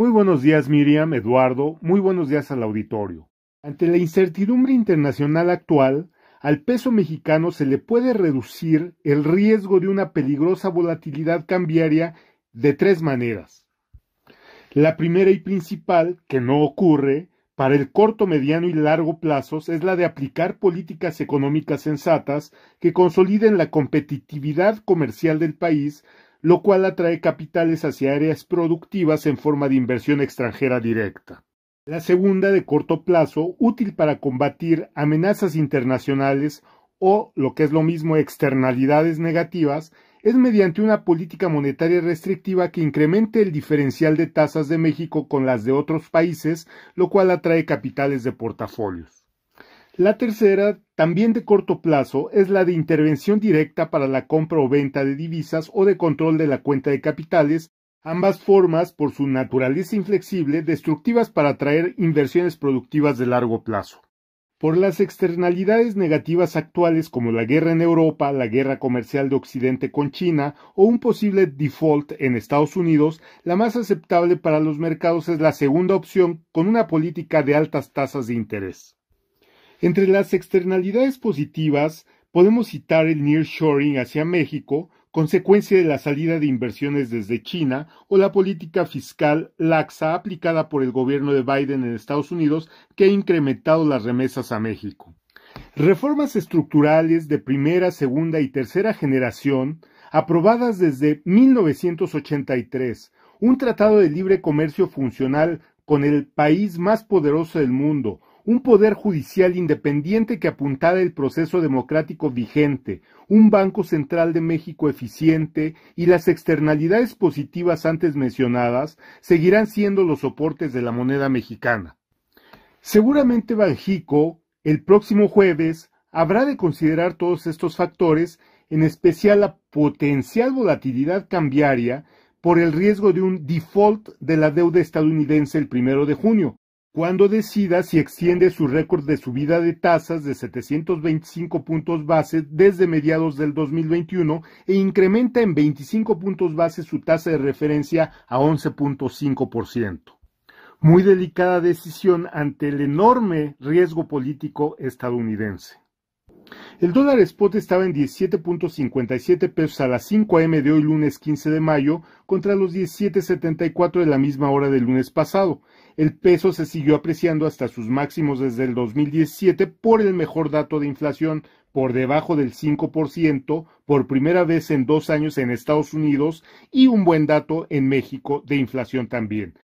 Muy buenos días Miriam, Eduardo, muy buenos días al auditorio. Ante la incertidumbre internacional actual, al peso mexicano se le puede reducir el riesgo de una peligrosa volatilidad cambiaria de tres maneras. La primera y principal, que no ocurre, para el corto, mediano y largo plazos es la de aplicar políticas económicas sensatas que consoliden la competitividad comercial del país lo cual atrae capitales hacia áreas productivas en forma de inversión extranjera directa. La segunda de corto plazo, útil para combatir amenazas internacionales o, lo que es lo mismo, externalidades negativas, es mediante una política monetaria restrictiva que incremente el diferencial de tasas de México con las de otros países, lo cual atrae capitales de portafolios. La tercera, también de corto plazo, es la de intervención directa para la compra o venta de divisas o de control de la cuenta de capitales, ambas formas, por su naturaleza inflexible, destructivas para atraer inversiones productivas de largo plazo. Por las externalidades negativas actuales como la guerra en Europa, la guerra comercial de Occidente con China o un posible default en Estados Unidos, la más aceptable para los mercados es la segunda opción con una política de altas tasas de interés. Entre las externalidades positivas, podemos citar el nearshoring hacia México, consecuencia de la salida de inversiones desde China o la política fiscal laxa aplicada por el gobierno de Biden en Estados Unidos que ha incrementado las remesas a México. Reformas estructurales de primera, segunda y tercera generación aprobadas desde 1983, un tratado de libre comercio funcional con el país más poderoso del mundo, un poder judicial independiente que apuntara el proceso democrático vigente, un Banco Central de México eficiente y las externalidades positivas antes mencionadas seguirán siendo los soportes de la moneda mexicana. Seguramente Banjico, el próximo jueves, habrá de considerar todos estos factores, en especial la potencial volatilidad cambiaria por el riesgo de un default de la deuda estadounidense el primero de junio, cuando decida si extiende su récord de subida de tasas de 725 puntos base desde mediados del 2021 e incrementa en 25 puntos base su tasa de referencia a 11.5%. Muy delicada decisión ante el enorme riesgo político estadounidense. El dólar spot estaba en 17.57 pesos a las 5 a.m. de hoy lunes 15 de mayo contra los 17.74 de la misma hora del lunes pasado. El peso se siguió apreciando hasta sus máximos desde el 2017 por el mejor dato de inflación por debajo del 5% por primera vez en dos años en Estados Unidos y un buen dato en México de inflación también.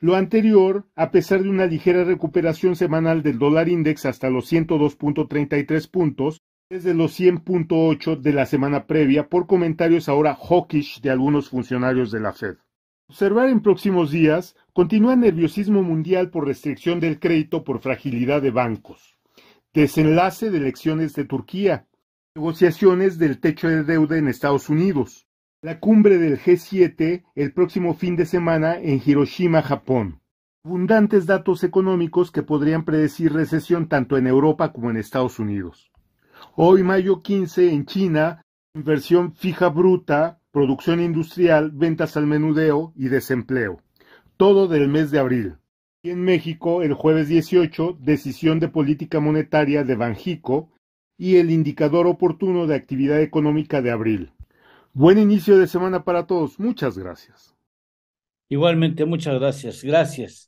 Lo anterior, a pesar de una ligera recuperación semanal del dólar index hasta los 102.33 puntos, desde los 100.8 de la semana previa por comentarios ahora hawkish de algunos funcionarios de la Fed. Observar en próximos días continúa nerviosismo mundial por restricción del crédito por fragilidad de bancos, desenlace de elecciones de Turquía, negociaciones del techo de deuda en Estados Unidos, la cumbre del G7 el próximo fin de semana en Hiroshima, Japón. Abundantes datos económicos que podrían predecir recesión tanto en Europa como en Estados Unidos. Hoy, mayo 15, en China, inversión fija bruta, producción industrial, ventas al menudeo y desempleo. Todo del mes de abril. Y en México, el jueves 18, decisión de política monetaria de Banjico y el indicador oportuno de actividad económica de abril. Buen inicio de semana para todos. Muchas gracias. Igualmente, muchas gracias. Gracias.